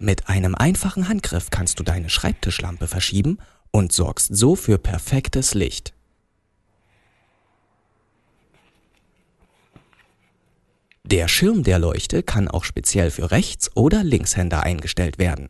Mit einem einfachen Handgriff kannst du deine Schreibtischlampe verschieben und sorgst so für perfektes Licht. Der Schirm der Leuchte kann auch speziell für Rechts- oder Linkshänder eingestellt werden.